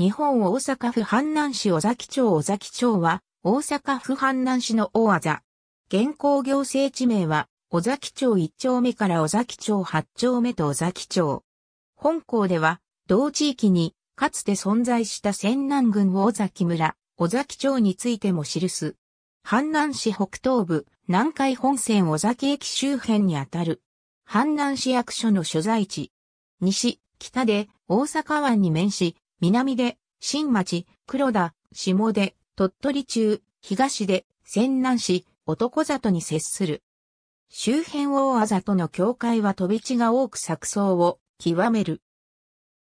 日本大阪府阪南市尾崎町尾崎町は、大阪府阪南市の大技。現行行政地名は、尾崎町1丁目から尾崎町8丁目と尾崎町。本校では、同地域に、かつて存在した仙南郡尾崎村、尾崎町についても記す。阪南市北東部、南海本線尾崎駅周辺にあたる。阪南市役所の所在地。西、北で、大阪湾に面し、南で、新町、黒田、下で、鳥取中、東で、泉南市、男里に接する。周辺大あざとの境界は飛び地が多く錯綜を極める。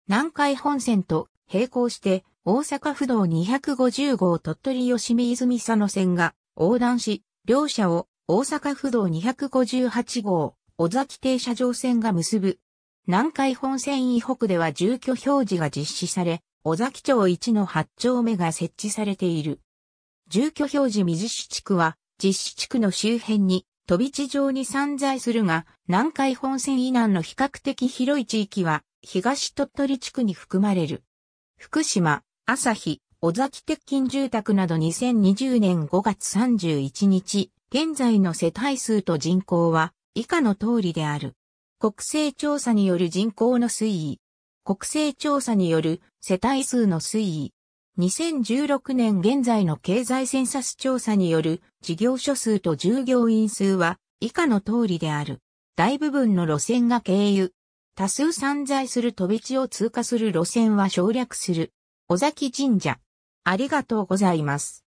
南海本線と並行して大阪府道250号鳥取吉見泉佐野線が横断し、両社を大阪府道258号小崎停車場線が結ぶ南海本線以北では住居表示が実施され、小崎町1の8丁目が設置されている。住居表示水市地区は、実施地区の周辺に飛び地上に散在するが、南海本線以南の比較的広い地域は、東鳥取地区に含まれる。福島、朝日、小崎鉄筋住宅など2020年5月31日、現在の世帯数と人口は、以下の通りである。国勢調査による人口の推移。国勢調査による世帯数の推移。2016年現在の経済センサス調査による事業所数と従業員数は以下の通りである。大部分の路線が経由。多数散在する飛び地を通過する路線は省略する。尾崎神社。ありがとうございます。